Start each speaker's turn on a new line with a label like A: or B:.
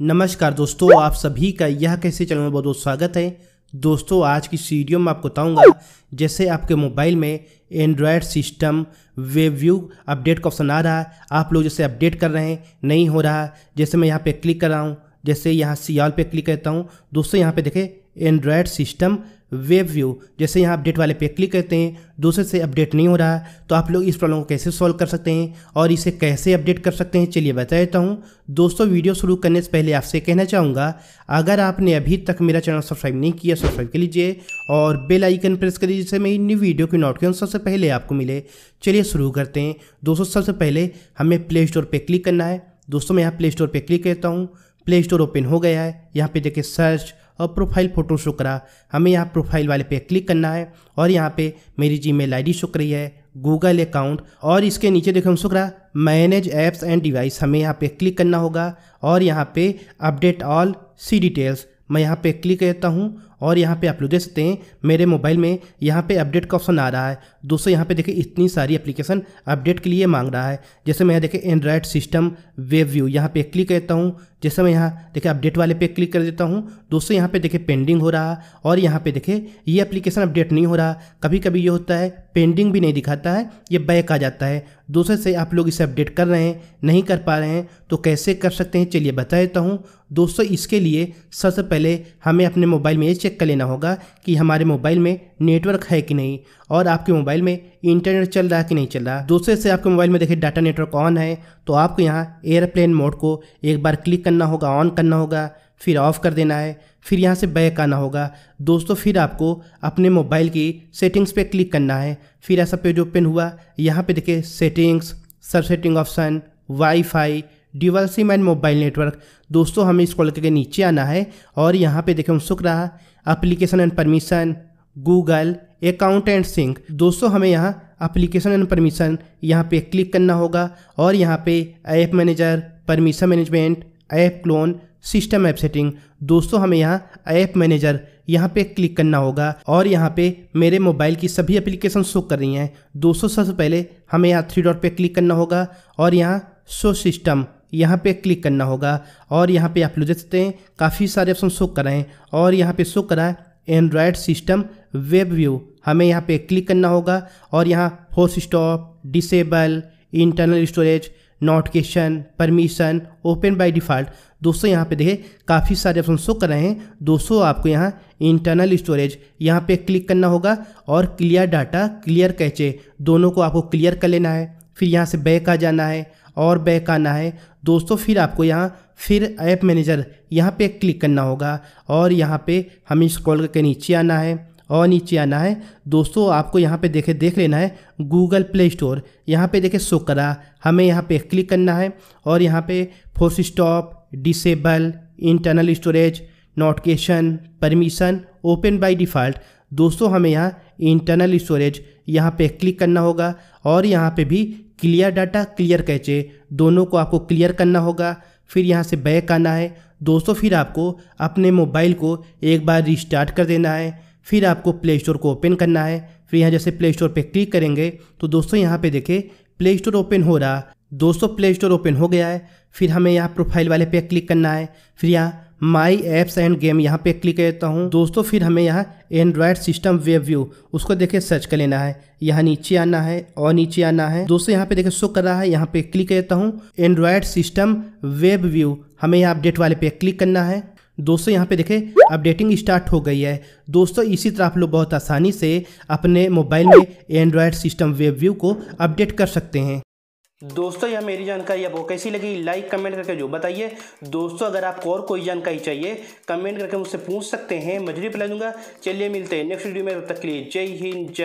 A: नमस्कार दोस्तों आप सभी का यह कैसे चैनल में बहुत बहुत स्वागत है दोस्तों आज की वीडियो में आपको बताऊंगा जैसे आपके मोबाइल में एंड्रॉयड सिस्टम व्यू अपडेट का ऑप्शन आ रहा है आप लोग जैसे अपडेट कर रहे हैं नहीं हो रहा जैसे मैं यहाँ पे क्लिक कर रहा हूँ जैसे यहाँ सियाल पे क्लिक करता हूँ दोस्तों यहाँ पे देखें एंड्रॉयड सिस्टम वेब व्यू जैसे यहाँ अपडेट वाले पे क्लिक करते हैं दूसरे से अपडेट नहीं हो रहा तो आप लोग इस प्रॉब्लम को कैसे सॉल्व कर सकते हैं और इसे कैसे अपडेट कर सकते हैं चलिए बता देता हूँ दोस्तों वीडियो शुरू करने से पहले आपसे कहना चाहूँगा अगर आपने अभी तक मेरा चैनल सब्सक्राइब नहीं किया सब्सक्राइब कर लीजिए और बेल आइकन प्रेस कर लीजिए जिससे मेरी न्यू वीडियो की नोटिफिकेशन सबसे पहले आपको मिले चलिए शुरू करते हैं दोस्तों सबसे पहले हमें प्ले स्टोर पर क्लिक करना है दोस्तों मैं यहाँ प्ले स्टोर पर क्लिक करता हूँ प्ले स्टोर ओपन हो गया है यहाँ पर देखिए सर्च और प्रोफाइल फ़ोटो शो करा हमें यहाँ प्रोफाइल वाले पे क्लिक करना है और यहाँ पे मेरी जी मेल आई शो रही है गूगल अकाउंट और इसके नीचे देखो हम शुक्रा मैनेज ऐप्स एंड डिवाइस हमें यहाँ पे क्लिक करना होगा और यहाँ पे अपडेट ऑल सी डिटेल्स मैं यहाँ पे क्लिक करता हूँ और यहाँ पे आप लोग देख सकते हैं मेरे मोबाइल में यहाँ पे अपडेट का ऑप्शन आ रहा है दोस्तों यहाँ पे देखिए इतनी सारी एप्लीकेशन अपडेट के लिए मांग रहा है जैसे मैं यहाँ देखें एंड्रॉयड सिस्टम वेब व्यू यहाँ पे क्लिक करता हूँ जैसे मैं यहाँ देखें अपडेट वाले पे क्लिक कर देता हूँ दोस्तों यहाँ पे देखें पेंडिंग हो रहा और यहाँ पे देखें ये एप्लीकेशन अपडेट नहीं हो रहा कभी कभी ये होता है पेंडिंग भी नहीं दिखाता है ये बैक आ जाता है दूसरे से आप लोग इसे अपडेट कर रहे हैं नहीं कर पा रहे हैं तो कैसे कर सकते हैं चलिए बता देता हूँ दोस्तों इसके लिए सबसे पहले हमें अपने मोबाइल में ये चेक चेक कर लेना होगा कि हमारे मोबाइल में नेटवर्क है कि नहीं और आपके मोबाइल में इंटरनेट चल रहा है कि नहीं चल रहा दूसरे से आपके मोबाइल में देखिए डाटा नेटवर्क ऑन है तो आपको यहाँ एयरप्लेन मोड को एक बार क्लिक करना होगा ऑन करना होगा फिर ऑफ़ कर देना है फिर यहाँ से बैक आना होगा दोस्तों फिर आपको अपने मोबाइल की सेटिंग्स पे क्लिक करना है फिर ऐसा पेज ओपन हुआ यहाँ पे देखिए सेटिंग्स सब setting option WiFi dual SIM and mobile network दोस्तों हमें स्क्रॉल के नीचे आना है और यहाँ पे देखें सुख रहा application and permission Google account and sync दोस्तों हमें यहाँ अप्लीकेशन एंड परमिशन यहाँ पे क्लिक करना होगा और यहाँ पे app manager permission management app clone system app setting दोस्तों हमें यहाँ ऐप मैनेजर यहाँ पे क्लिक करना होगा और यहाँ पे मेरे मोबाइल की सभी एप्लीकेशन शो कर रही हैं दोस्तों सबसे पहले हमें यहाँ थ्री डॉट पे क्लिक करना होगा और यहाँ शो सिस्टम यहाँ पे क्लिक करना होगा और यहाँ पे आप लोग देख सकते हैं काफ़ी सारे ऑप्शन शो कर रहे हैं और यहाँ पे शो करा है एंड्रॉयड सिस्टम वेब व्यू हमें यहाँ पे क्लिक करना होगा और यहाँ force stop disable internal storage notification permission open by default दोस्तों यहाँ पे देखें काफ़ी सारे ऑप्शन शो कर रहे हैं दोस्तों आपको यहाँ इंटरनल स्टोरेज यहाँ पे क्लिक करना होगा और क्लियर डाटा क्लियर कैचे दोनों को आपको क्लियर कर लेना है फिर यहाँ से बैक आ जाना है और बैक आना है दोस्तों फिर आपको यहाँ फिर ऐप मैनेजर यहाँ पे क्लिक करना होगा और यहाँ पे हमें स्क्रॉल करके नीचे आना है और नीचे आना है दोस्तों आपको यहाँ पे देखे देख लेना है गूगल प्ले स्टोर यहाँ पे देखे शो करा हमें यहाँ पे क्लिक करना है और यहाँ पे force stop disable internal storage notification permission open by default दोस्तों हमें यहाँ इंटरनल स्टोरेज यहाँ पे क्लिक करना होगा और यहाँ पे भी क्लियर डाटा क्लियर कैचे दोनों को आपको क्लियर करना होगा फिर यहाँ से बैक आना है दोस्तों फिर आपको अपने मोबाइल को एक बार रिस्टार्ट कर देना है फिर आपको प्ले स्टोर को ओपन करना है फिर यहाँ जैसे प्ले स्टोर पर क्लिक करेंगे तो दोस्तों यहाँ पर देखें प्ले स्टोर ओपन हो रहा दोस्तों प्ले स्टोर ओपन हो गया है फिर हमें यहाँ प्रोफाइल वाले पे क्लिक करना है फिर यहाँ माई एप्स एंड गेम यहाँ पे क्लिक कर हूँ दोस्तों फिर हमें यहाँ एंड्रॉयड सिस्टम वेब व्यू उसको देखे सर्च कर लेना है यहाँ नीचे आना है और नीचे आना है दोस्तों यहाँ पे देखे शो कर रहा है यहाँ पे क्लिक करता हूँ एंड्रॉयड सिस्टम वेब व्यू हमें यहाँ अपडेट वाले पे क्लिक करना है दोस्तों यहाँ पे देखें अपडेटिंग स्टार्ट हो गई है दोस्तों इसी तरह आप लोग बहुत आसानी से अपने मोबाइल में एंड्रॉयड सिस्टम वेब व्यू को अपडेट कर सकते हैं दोस्तों यह मेरी जानकारी आपको कैसी लगी लाइक कमेंट करके जो बताइए दोस्तों अगर आपको और कोई जानकारी चाहिए कमेंट करके मुझसे पूछ सकते हैं मैं जरूर पिला दूंगा चलिए मिलते हैं नेक्स्ट वीडियो में तब तक के लिए जय हिंद जय